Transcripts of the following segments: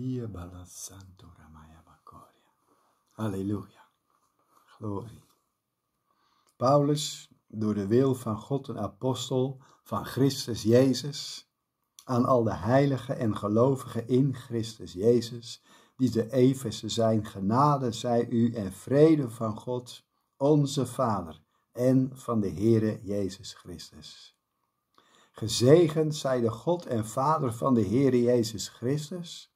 Hiebala Halleluja. Glorie. Paulus, door de wil van God een apostel van Christus Jezus, aan al de heiligen en gelovigen in Christus Jezus, die de Efese zijn, genade zij u en vrede van God, onze Vader, en van de Heere Jezus Christus. Gezegend zij de God en Vader van de Heere Jezus Christus,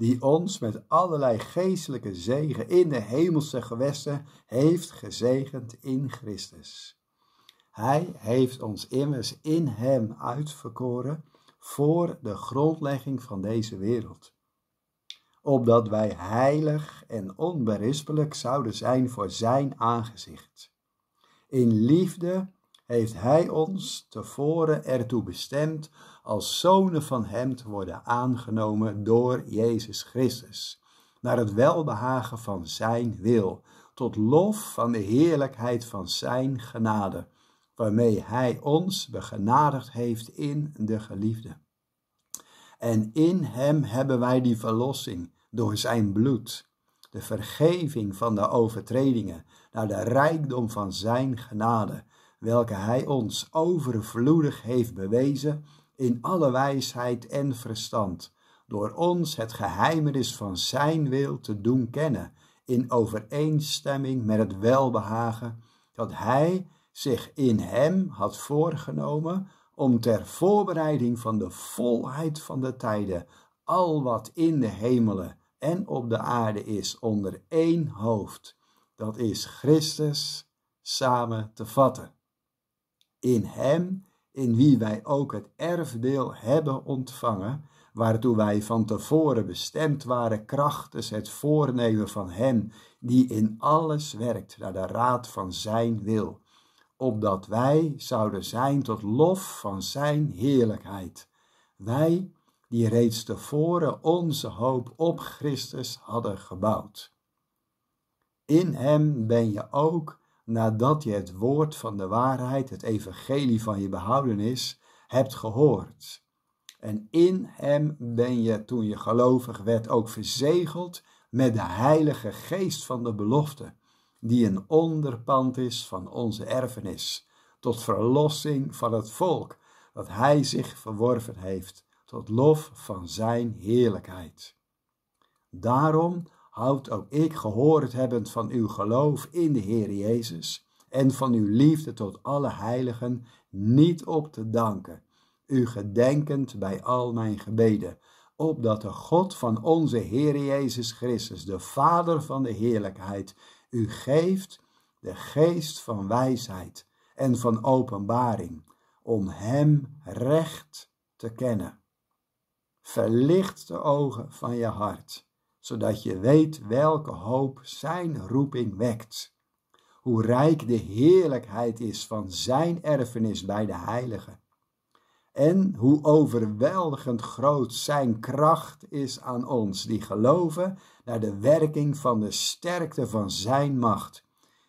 die ons met allerlei geestelijke zegen in de hemelse gewesten heeft gezegend in Christus. Hij heeft ons immers in Hem uitverkoren voor de grondlegging van deze wereld, opdat wij heilig en onberispelijk zouden zijn voor Zijn aangezicht. In liefde heeft Hij ons tevoren ertoe bestemd als zonen van Hem te worden aangenomen door Jezus Christus, naar het welbehagen van Zijn wil, tot lof van de heerlijkheid van Zijn genade, waarmee Hij ons begenadigd heeft in de geliefde. En in Hem hebben wij die verlossing door Zijn bloed, de vergeving van de overtredingen, naar de rijkdom van Zijn genade, welke Hij ons overvloedig heeft bewezen in alle wijsheid en verstand, door ons het geheimenis van Zijn wil te doen kennen, in overeenstemming met het welbehagen dat Hij zich in Hem had voorgenomen om ter voorbereiding van de volheid van de tijden al wat in de hemelen en op de aarde is onder één hoofd, dat is Christus, samen te vatten. In Hem in wie wij ook het erfdeel hebben ontvangen, waartoe wij van tevoren bestemd waren, krachtens het voornemen van Hem die in alles werkt naar de raad van Zijn wil, opdat wij zouden zijn tot lof van Zijn heerlijkheid. Wij die reeds tevoren onze hoop op Christus hadden gebouwd. In Hem ben je ook nadat je het woord van de waarheid, het evangelie van je behoudenis, hebt gehoord. En in hem ben je, toen je gelovig werd, ook verzegeld met de heilige geest van de belofte, die een onderpand is van onze erfenis, tot verlossing van het volk dat hij zich verworven heeft, tot lof van zijn heerlijkheid. Daarom houd ook ik gehoord hebbend van uw geloof in de Heer Jezus en van uw liefde tot alle heiligen niet op te danken, u gedenkend bij al mijn gebeden, opdat de God van onze Heer Jezus Christus, de Vader van de heerlijkheid, u geeft de geest van wijsheid en van openbaring, om Hem recht te kennen. Verlicht de ogen van je hart zodat je weet welke hoop Zijn roeping wekt. Hoe rijk de heerlijkheid is van Zijn erfenis bij de heiligen. En hoe overweldigend groot Zijn kracht is aan ons die geloven naar de werking van de sterkte van Zijn macht,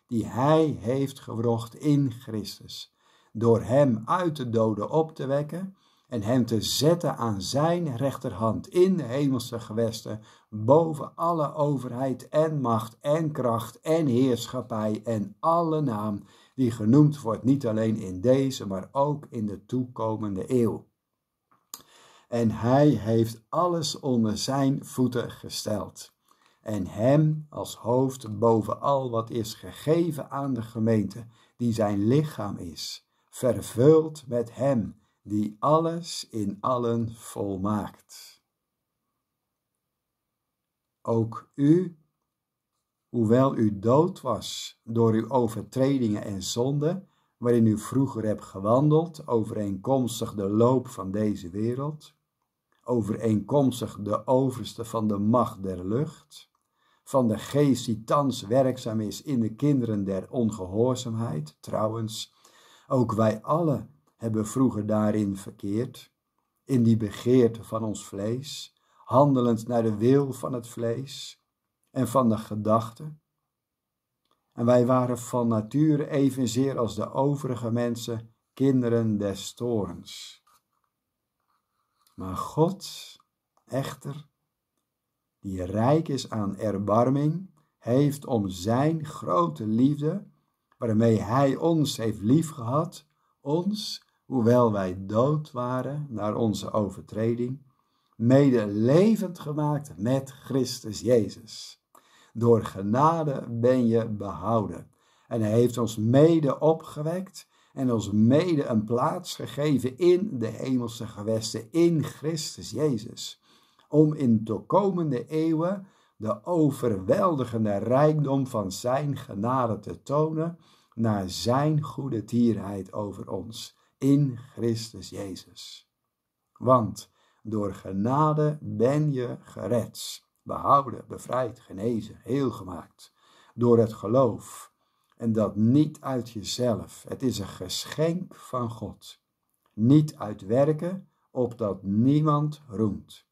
die Hij heeft gewrocht in Christus, door Hem uit de doden op te wekken en hem te zetten aan zijn rechterhand in de hemelse gewesten, boven alle overheid en macht en kracht en heerschappij en alle naam die genoemd wordt, niet alleen in deze, maar ook in de toekomende eeuw. En hij heeft alles onder zijn voeten gesteld. En hem als hoofd boven al wat is gegeven aan de gemeente, die zijn lichaam is, vervuld met hem die alles in allen volmaakt ook u, hoewel u dood was door uw overtredingen en zonden, waarin u vroeger hebt gewandeld, overeenkomstig de loop van deze wereld, overeenkomstig de overste van de macht der lucht, van de geest die thans werkzaam is in de kinderen der ongehoorzaamheid, trouwens, ook wij allen hebben vroeger daarin verkeerd, in die begeerte van ons vlees, handelend naar de wil van het vlees en van de gedachten. En wij waren van nature evenzeer als de overige mensen kinderen des torens. Maar God, echter, die rijk is aan erbarming, heeft om zijn grote liefde, waarmee hij ons heeft liefgehad, ons, hoewel wij dood waren naar onze overtreding, mede levend gemaakt met Christus Jezus. Door genade ben je behouden. En hij heeft ons mede opgewekt en ons mede een plaats gegeven in de hemelse gewesten, in Christus Jezus. Om in de komende eeuwen de overweldigende rijkdom van zijn genade te tonen naar zijn goede tierheid over ons, in Christus Jezus. Want door genade ben je gered, behouden, bevrijd, genezen, heel gemaakt. Door het geloof. En dat niet uit jezelf. Het is een geschenk van God. Niet uit werken, opdat niemand roemt.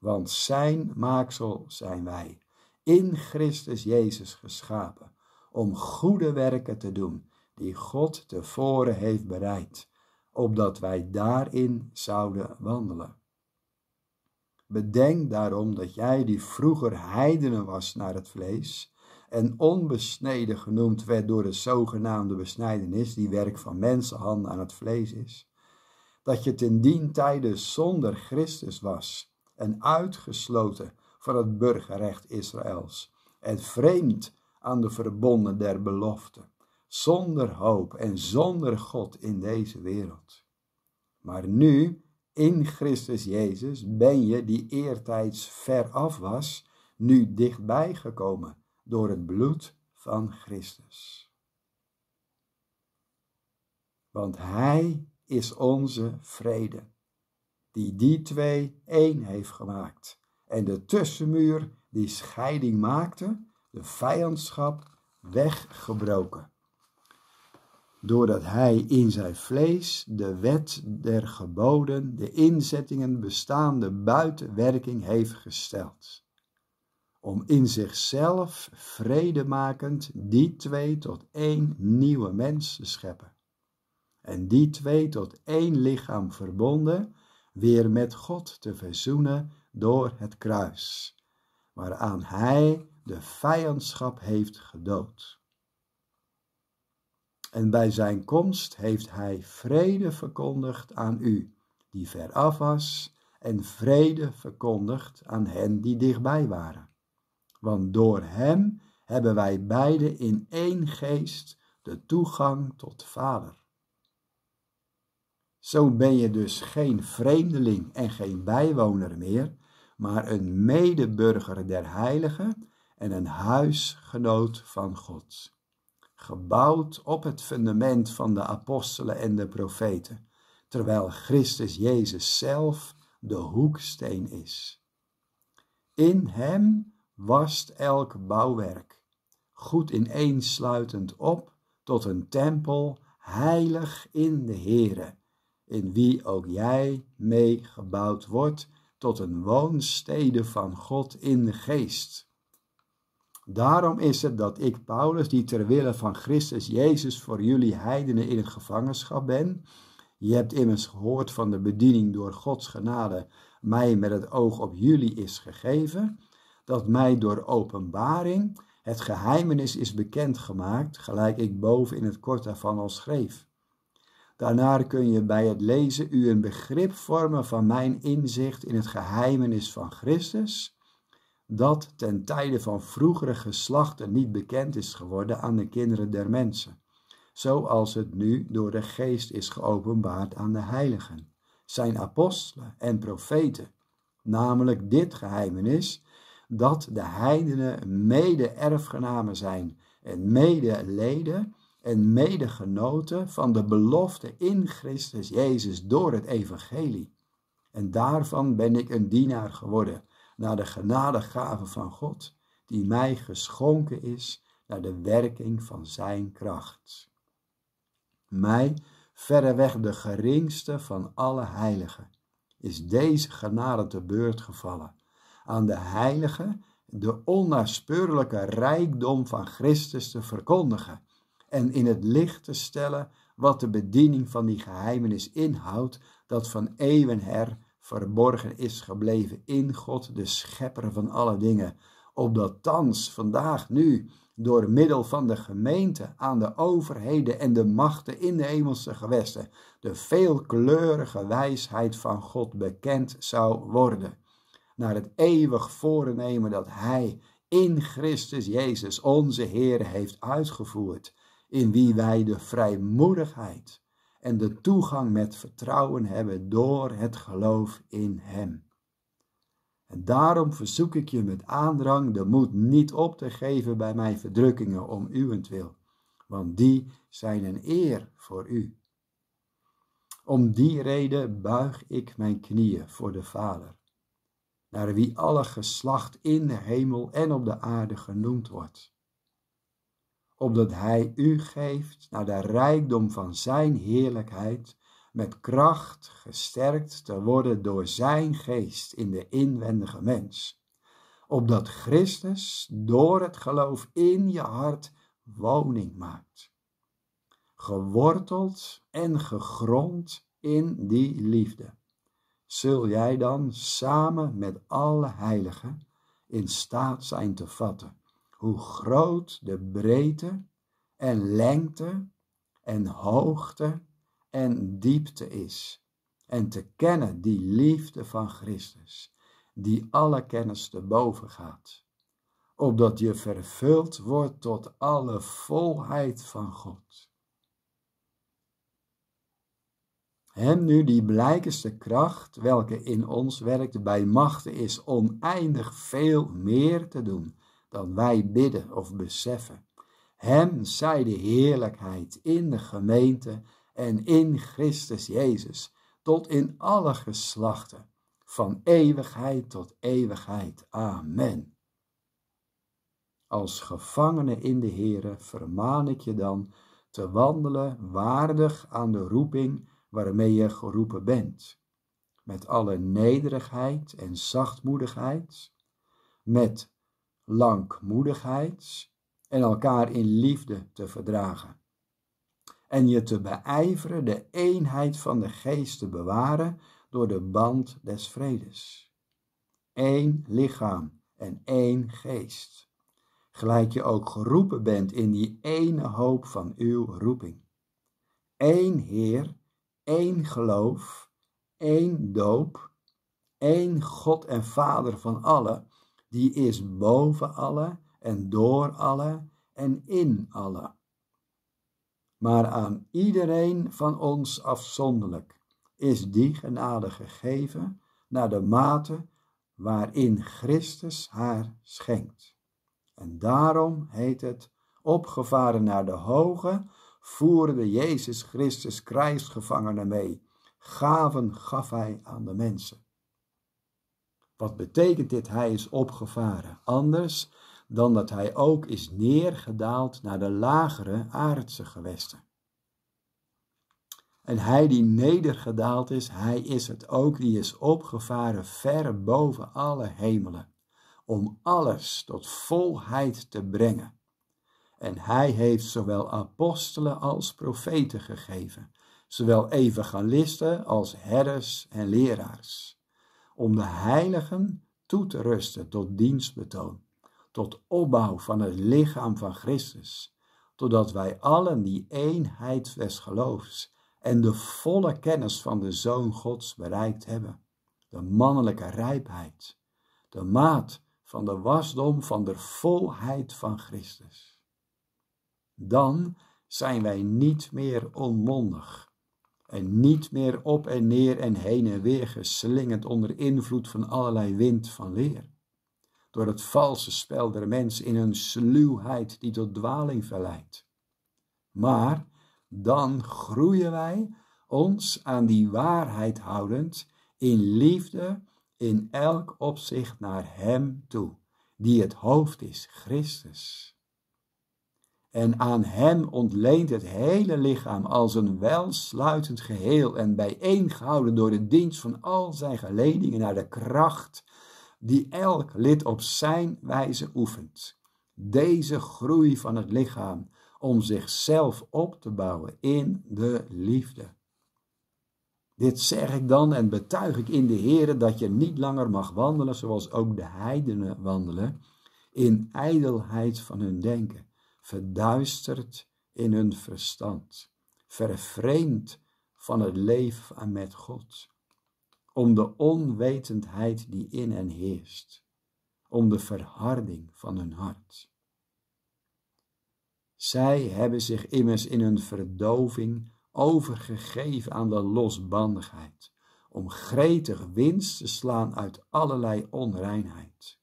Want zijn maaksel zijn wij, in Christus Jezus geschapen, om goede werken te doen, die God tevoren heeft bereid, opdat wij daarin zouden wandelen. Bedenk daarom dat jij die vroeger heidenen was naar het vlees en onbesneden genoemd werd door de zogenaamde besnijdenis, die werk van mensenhanden aan het vlees is, dat je ten dien tijde zonder Christus was en uitgesloten van het burgerrecht Israëls en vreemd aan de verbonden der belofte, zonder hoop en zonder God in deze wereld. Maar nu in Christus Jezus ben je, die eertijds veraf was, nu dichtbij gekomen door het bloed van Christus. Want Hij is onze vrede, die die twee één heeft gemaakt. En de tussenmuur die scheiding maakte, de vijandschap weggebroken doordat hij in zijn vlees de wet der geboden, de inzettingen bestaande buiten werking heeft gesteld, om in zichzelf vrede makend die twee tot één nieuwe mens te scheppen, en die twee tot één lichaam verbonden, weer met God te verzoenen door het kruis, waaraan hij de vijandschap heeft gedood en bij zijn komst heeft hij vrede verkondigd aan u, die veraf was, en vrede verkondigd aan hen die dichtbij waren. Want door hem hebben wij beide in één geest de toegang tot Vader. Zo ben je dus geen vreemdeling en geen bijwoner meer, maar een medeburger der heiligen en een huisgenoot van God gebouwd op het fundament van de apostelen en de profeten, terwijl Christus Jezus zelf de hoeksteen is. In hem wast elk bouwwerk, goed ineensluitend op tot een tempel heilig in de Heere, in wie ook jij meegebouwd wordt tot een woonstede van God in de geest Daarom is het dat ik, Paulus, die ter wille van Christus Jezus voor jullie heidenen in het gevangenschap ben. Je hebt immers gehoord van de bediening door Gods genade mij met het oog op jullie is gegeven, dat mij door openbaring het geheimenis is bekendgemaakt, gelijk ik boven in het kort daarvan al schreef. Daarna kun je bij het lezen u een begrip vormen van mijn inzicht in het geheimenis van Christus, dat ten tijde van vroegere geslachten niet bekend is geworden aan de kinderen der mensen, zoals het nu door de geest is geopenbaard aan de heiligen, zijn apostelen en profeten, namelijk dit geheimenis, dat de heidenen mede-erfgenamen zijn en mede-leden en medegenoten van de belofte in Christus Jezus door het evangelie. En daarvan ben ik een dienaar geworden, naar de genadegave van God, die mij geschonken is naar de werking van Zijn kracht. Mij, verreweg de geringste van alle heiligen, is deze genade te beurt gevallen. Aan de heilige de onnaspeurlijke rijkdom van Christus te verkondigen en in het licht te stellen wat de bediening van die geheimenis inhoudt dat van eeuwen her verborgen is gebleven in God, de schepper van alle dingen, opdat thans, vandaag, nu, door middel van de gemeente aan de overheden en de machten in de hemelse gewesten, de veelkleurige wijsheid van God bekend zou worden, naar het eeuwig voornemen dat Hij in Christus Jezus, onze Heer, heeft uitgevoerd, in wie wij de vrijmoedigheid en de toegang met vertrouwen hebben door het geloof in Hem. En daarom verzoek ik je met aandrang de moed niet op te geven bij mijn verdrukkingen om uwentwil, want die zijn een eer voor u. Om die reden buig ik mijn knieën voor de Vader, naar wie alle geslacht in de hemel en op de aarde genoemd wordt opdat Hij u geeft naar de rijkdom van Zijn heerlijkheid, met kracht gesterkt te worden door Zijn geest in de inwendige mens, opdat Christus door het geloof in je hart woning maakt, geworteld en gegrond in die liefde. Zul jij dan samen met alle heiligen in staat zijn te vatten hoe groot de breedte en lengte en hoogte en diepte is. En te kennen die liefde van Christus, die alle kennis te boven gaat, opdat je vervuld wordt tot alle volheid van God. Hem nu die blijkeste kracht, welke in ons werkt, bij machten is oneindig veel meer te doen dan wij bidden of beseffen. Hem zij de heerlijkheid in de gemeente en in Christus Jezus, tot in alle geslachten, van eeuwigheid tot eeuwigheid. Amen. Als gevangene in de Heere vermaan ik je dan te wandelen waardig aan de roeping waarmee je geroepen bent, met alle nederigheid en zachtmoedigheid, met langmoedigheid en elkaar in liefde te verdragen. En je te beijveren de eenheid van de geest te bewaren door de band des vredes. Eén lichaam en één geest, gelijk je ook geroepen bent in die ene hoop van uw roeping. Eén Heer, één geloof, één doop, één God en Vader van allen die is boven alle en door alle en in alle. Maar aan iedereen van ons afzonderlijk is die genade gegeven naar de mate waarin Christus haar schenkt. En daarom heet het, opgevaren naar de hoge, voerde Jezus Christus krijgsgevangenen mee. Gaven gaf hij aan de mensen. Wat betekent dit? Hij is opgevaren. Anders dan dat hij ook is neergedaald naar de lagere aardse gewesten. En hij die nedergedaald is, hij is het ook, die is opgevaren ver boven alle hemelen, om alles tot volheid te brengen. En hij heeft zowel apostelen als profeten gegeven, zowel evangelisten als herders en leraars om de heiligen toe te rusten tot dienstbetoon, tot opbouw van het lichaam van Christus, totdat wij allen die eenheid des geloofs en de volle kennis van de Zoon Gods bereikt hebben, de mannelijke rijpheid, de maat van de wasdom van de volheid van Christus. Dan zijn wij niet meer onmondig en niet meer op en neer en heen en weer geslingerd onder invloed van allerlei wind van leer. Door het valse spel der mens in een sluwheid die tot dwaling verleidt. Maar dan groeien wij, ons aan die waarheid houdend, in liefde in elk opzicht naar Hem toe, die het hoofd is, Christus. En aan hem ontleent het hele lichaam als een welsluitend geheel en bijeengehouden door de dienst van al zijn geledingen naar de kracht die elk lid op zijn wijze oefent. Deze groei van het lichaam om zichzelf op te bouwen in de liefde. Dit zeg ik dan en betuig ik in de Heere dat je niet langer mag wandelen zoals ook de heidenen wandelen, in ijdelheid van hun denken verduisterd in hun verstand, vervreemd van het leven met God, om de onwetendheid die in hen heerst, om de verharding van hun hart. Zij hebben zich immers in hun verdoving overgegeven aan de losbandigheid, om gretig winst te slaan uit allerlei onreinheid.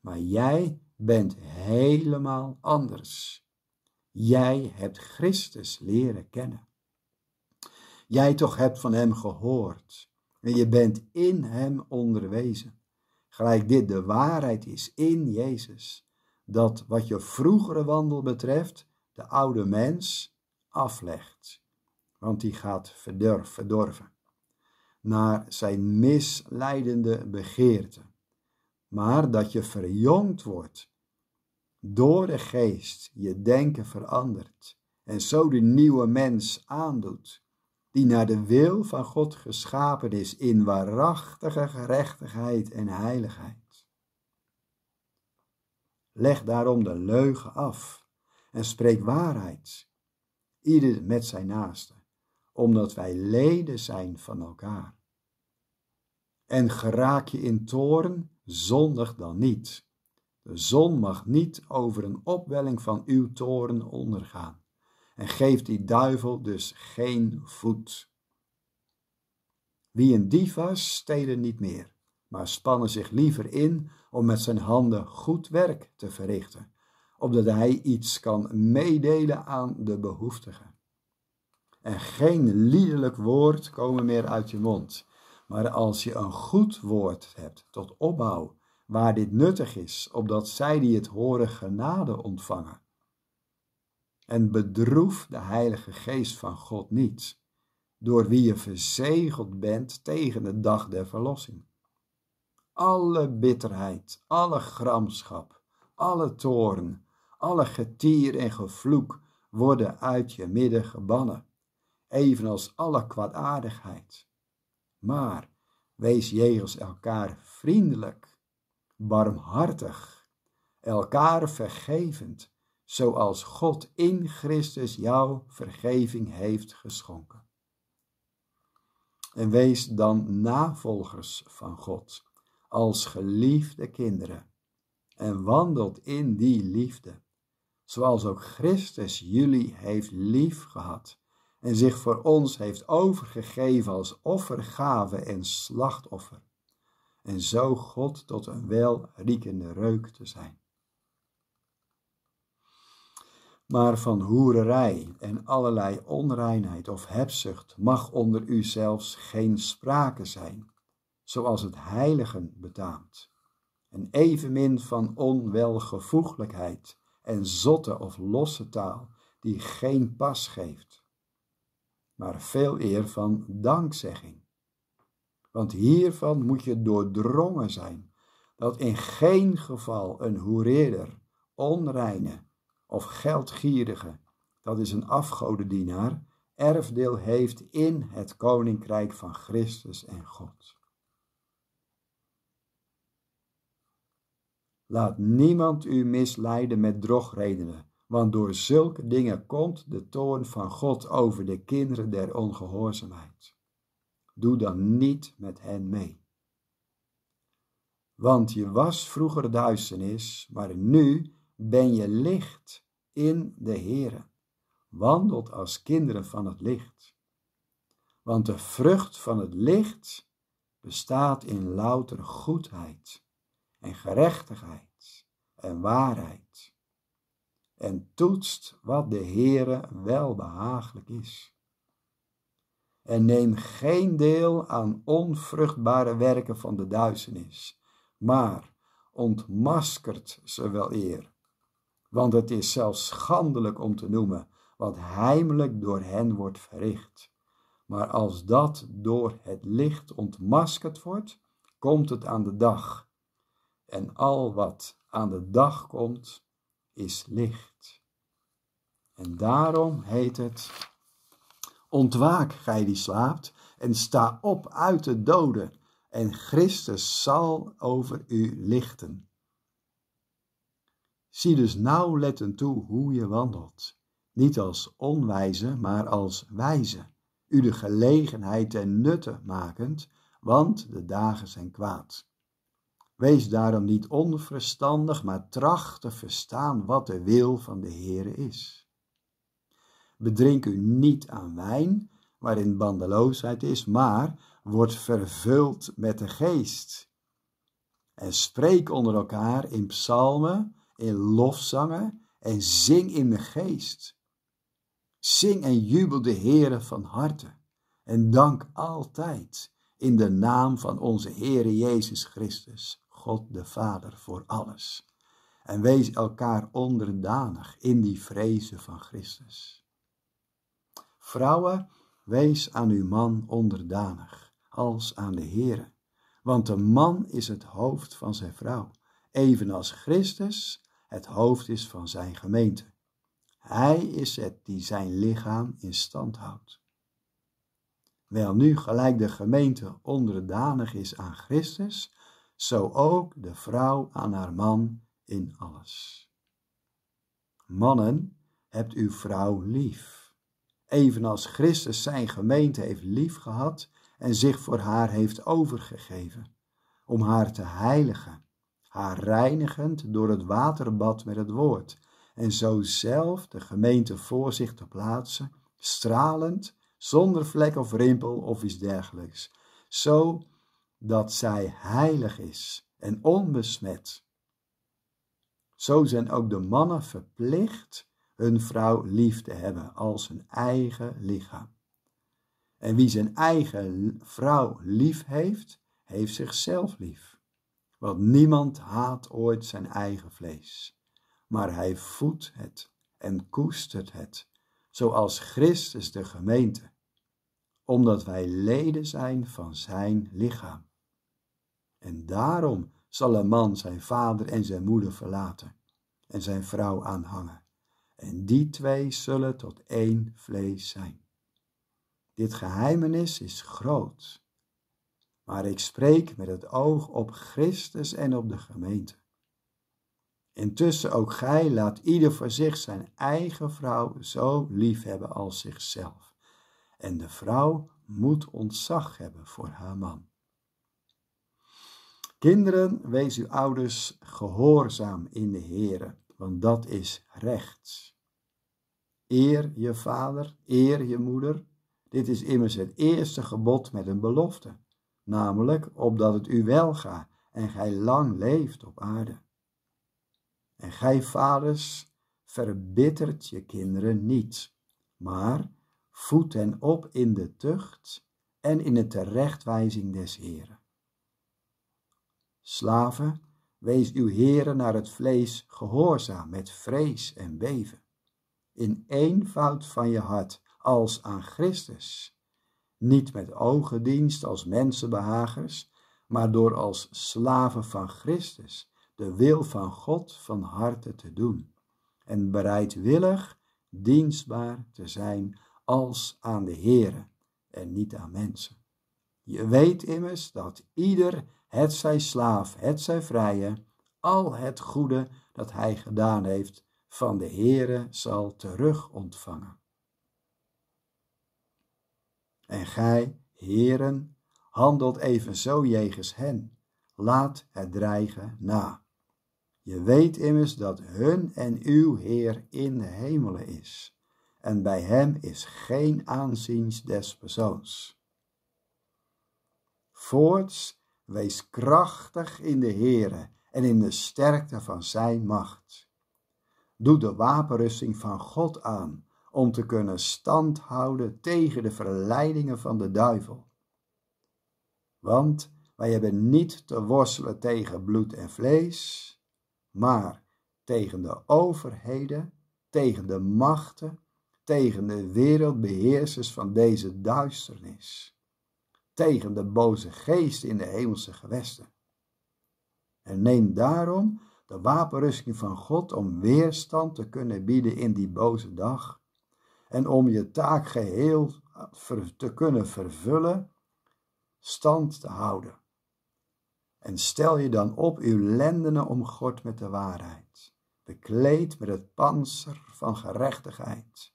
Maar jij bent helemaal anders. Jij hebt Christus leren kennen. Jij toch hebt van Hem gehoord en je bent in Hem onderwezen. Gelijk dit de waarheid is in Jezus, dat wat je vroegere wandel betreft, de oude mens aflegt, want die gaat verdorven, verdorven naar zijn misleidende begeerte, maar dat je verjongd wordt door de geest je denken verandert en zo de nieuwe mens aandoet, die naar de wil van God geschapen is in waarachtige gerechtigheid en heiligheid. Leg daarom de leugen af en spreek waarheid, ieder met zijn naaste, omdat wij leden zijn van elkaar. En geraak je in toren, zondig dan niet de zon mag niet over een opwelling van uw toren ondergaan. En geef die duivel dus geen voet. Wie een dief was, stelen niet meer, maar spannen zich liever in om met zijn handen goed werk te verrichten, opdat hij iets kan meedelen aan de behoeftigen. En geen liederlijk woord komen meer uit je mond, maar als je een goed woord hebt tot opbouw waar dit nuttig is, opdat zij die het horen genade ontvangen. En bedroef de Heilige Geest van God niet, door wie je verzegeld bent tegen de dag der verlossing. Alle bitterheid, alle gramschap, alle toorn, alle getier en gevloek worden uit je midden gebannen, evenals alle kwaadaardigheid. Maar wees jegens elkaar vriendelijk barmhartig, elkaar vergevend, zoals God in Christus jouw vergeving heeft geschonken. En wees dan navolgers van God, als geliefde kinderen, en wandelt in die liefde, zoals ook Christus jullie heeft lief gehad en zich voor ons heeft overgegeven als offergave en slachtoffer en zo God tot een welriekende reuk te zijn. Maar van hoererij en allerlei onreinheid of hebzucht mag onder u zelfs geen sprake zijn, zoals het heiligen betaamt, en evenmin van onwelgevoeglijkheid en zotte of losse taal die geen pas geeft, maar veel eer van dankzegging want hiervan moet je doordrongen zijn, dat in geen geval een hoereerder, onreine of geldgierige, dat is een afgodendienaar, erfdeel heeft in het koninkrijk van Christus en God. Laat niemand u misleiden met drogredenen, want door zulke dingen komt de toorn van God over de kinderen der ongehoorzaamheid doe dan niet met hen mee. Want je was vroeger duisternis, maar nu ben je licht in de Heere. Wandelt als kinderen van het licht. Want de vrucht van het licht bestaat in louter goedheid en gerechtigheid en waarheid. En toetst wat de Heere welbehaaglijk is en neem geen deel aan onvruchtbare werken van de duisternis, maar ontmaskert ze wel eer. Want het is zelfs schandelijk om te noemen wat heimelijk door hen wordt verricht. Maar als dat door het licht ontmaskerd wordt, komt het aan de dag. En al wat aan de dag komt, is licht. En daarom heet het Ontwaak, gij die slaapt, en sta op uit de doden, en Christus zal over u lichten. Zie dus nauwlettend toe hoe je wandelt, niet als onwijze, maar als wijze, u de gelegenheid ten nutte makend, want de dagen zijn kwaad. Wees daarom niet onverstandig, maar tracht te verstaan wat de wil van de Heere is. Bedrink u niet aan wijn, waarin bandeloosheid is, maar wordt vervuld met de geest. En spreek onder elkaar in psalmen, in lofzangen en zing in de geest. Zing en jubel de Heere van harte en dank altijd in de naam van onze Heere Jezus Christus, God de Vader, voor alles. En wees elkaar onderdanig in die vrezen van Christus. Vrouwen, wees aan uw man onderdanig, als aan de Heere. Want de man is het hoofd van zijn vrouw, evenals Christus het hoofd is van zijn gemeente. Hij is het die zijn lichaam in stand houdt. Welnu, gelijk de gemeente onderdanig is aan Christus, zo ook de vrouw aan haar man in alles. Mannen, hebt uw vrouw lief evenals Christus zijn gemeente heeft liefgehad en zich voor haar heeft overgegeven, om haar te heiligen, haar reinigend door het waterbad met het woord, en zo zelf de gemeente voor zich te plaatsen, stralend, zonder vlek of rimpel of iets dergelijks, zo dat zij heilig is en onbesmet. Zo zijn ook de mannen verplicht hun vrouw lief te hebben als hun eigen lichaam. En wie zijn eigen vrouw lief heeft, heeft zichzelf lief. Want niemand haat ooit zijn eigen vlees, maar hij voedt het en koestert het, zoals Christus de gemeente, omdat wij leden zijn van zijn lichaam. En daarom zal een man zijn vader en zijn moeder verlaten en zijn vrouw aanhangen en die twee zullen tot één vlees zijn. Dit geheimenis is groot, maar ik spreek met het oog op Christus en op de gemeente. Intussen ook gij laat ieder voor zich zijn eigen vrouw zo lief hebben als zichzelf. En de vrouw moet ontzag hebben voor haar man. Kinderen, wees uw ouders gehoorzaam in de Heren want dat is rechts. Eer je vader, eer je moeder. Dit is immers het eerste gebod met een belofte, namelijk opdat het u wel gaat en gij lang leeft op aarde. En gij vaders, verbittert je kinderen niet, maar voed hen op in de tucht en in de terechtwijzing des Heren. Slaven, Wees uw Heere naar het vlees gehoorzaam met vrees en beven. In eenvoud van je hart als aan Christus. Niet met oogendienst als mensenbehagers, maar door als slaven van Christus de wil van God van harte te doen. En bereidwillig dienstbaar te zijn als aan de Heere en niet aan mensen. Je weet immers dat ieder, het zij slaaf, zij vrije, al het goede dat hij gedaan heeft, van de Heere zal terug ontvangen. En gij, heren, handelt evenzo jegens hen, laat het dreigen na. Je weet immers dat hun en uw Heer in de hemelen is, en bij hem is geen aanzien des persoons. Voorts, wees krachtig in de Heere en in de sterkte van Zijn macht. Doe de wapenrusting van God aan om te kunnen standhouden tegen de verleidingen van de duivel. Want wij hebben niet te worstelen tegen bloed en vlees, maar tegen de overheden, tegen de machten, tegen de wereldbeheersers van deze duisternis, tegen de boze geest in de hemelse gewesten. En neem daarom de wapenrusting van God om weerstand te kunnen bieden in die boze dag en om je taak geheel te kunnen vervullen, stand te houden. En stel je dan op uw lendenen God met de waarheid, bekleed met het panzer van gerechtigheid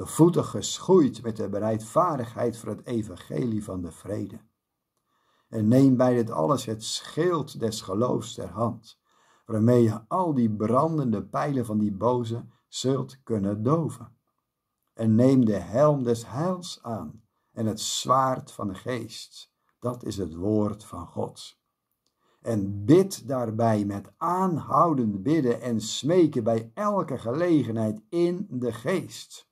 de voeten geschoeid met de bereidvaardigheid voor het evangelie van de vrede. En neem bij dit alles het schild des geloofs ter hand, waarmee je al die brandende pijlen van die boze zult kunnen doven. En neem de helm des heils aan en het zwaard van de geest, dat is het woord van God. En bid daarbij met aanhoudend bidden en smeken bij elke gelegenheid in de geest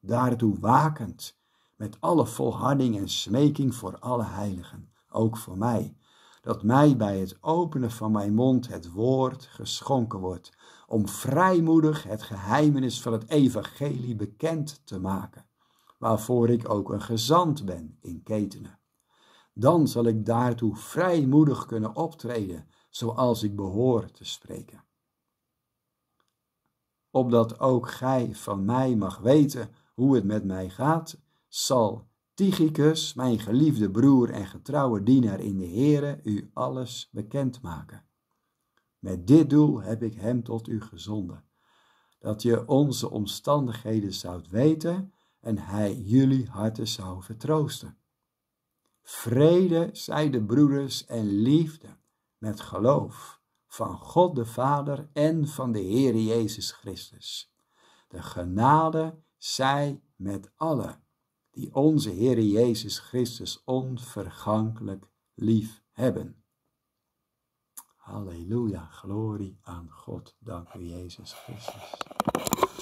daartoe wakend, met alle volharding en smeking voor alle heiligen, ook voor mij, dat mij bij het openen van mijn mond het woord geschonken wordt, om vrijmoedig het geheimenis van het evangelie bekend te maken, waarvoor ik ook een gezant ben in ketenen. Dan zal ik daartoe vrijmoedig kunnen optreden, zoals ik behoor te spreken. Opdat ook gij van mij mag weten hoe het met mij gaat, zal Tychicus, mijn geliefde broer en getrouwe dienaar in de Heere, u alles bekendmaken. Met dit doel heb ik hem tot u gezonden, dat je onze omstandigheden zoudt weten en hij jullie harten zou vertroosten. Vrede zij de broeders en liefde met geloof van God de Vader en van de Heere Jezus Christus. De genade zij met allen die onze Heere Jezus Christus onvergankelijk lief hebben. Halleluja, glorie aan God, dank u Jezus Christus.